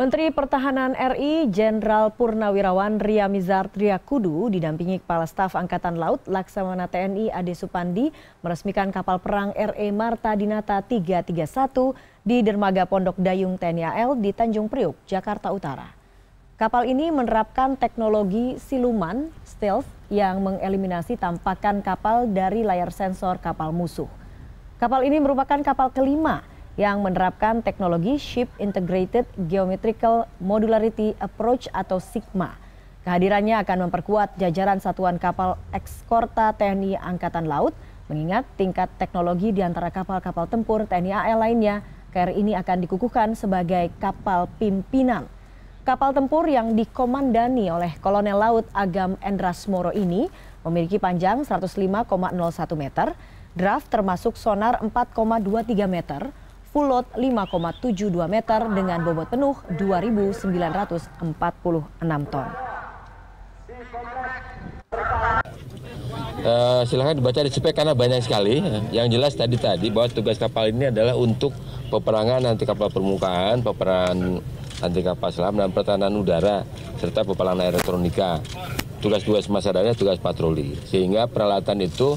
Menteri Pertahanan RI Jenderal Purnawirawan Ria Mizar Triakudu didampingi Kepala Staf Angkatan Laut Laksamana TNI Ade Supandi meresmikan kapal perang RE Marta Dinata 331 di Dermaga Pondok Dayung TNI AL di Tanjung Priuk, Jakarta Utara. Kapal ini menerapkan teknologi siluman stealth yang mengeliminasi tampakan kapal dari layar sensor kapal musuh. Kapal ini merupakan kapal kelima yang menerapkan teknologi Ship Integrated Geometrical Modularity Approach atau SIGMA. Kehadirannya akan memperkuat jajaran satuan kapal ekskorta TNI Angkatan Laut, mengingat tingkat teknologi di antara kapal-kapal tempur TNI AL lainnya, KRI ini akan dikukuhkan sebagai kapal pimpinan. Kapal tempur yang dikomandani oleh Kolonel Laut Agam Endras Moro ini memiliki panjang 105,01 meter, draft termasuk sonar 4,23 meter, full load 5,72 meter dengan bobot penuh 2.946 ton. Uh, eh, silahkan dibaca di spek karena banyak sekali. Yang jelas tadi tadi bahwa tugas kapal ini adalah untuk peperangan anti kapal permukaan, peperangan anti kapal selam dan pertahanan udara serta peperangan elektronika. Tugas-tugas masyarakat tugas patroli. Sehingga peralatan itu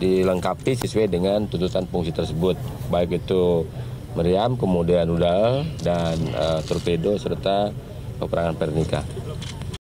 dilengkapi sesuai dengan tuntutan fungsi tersebut, baik itu meriam, kemudian rudal, dan uh, torpedo, serta peperangan pernikah.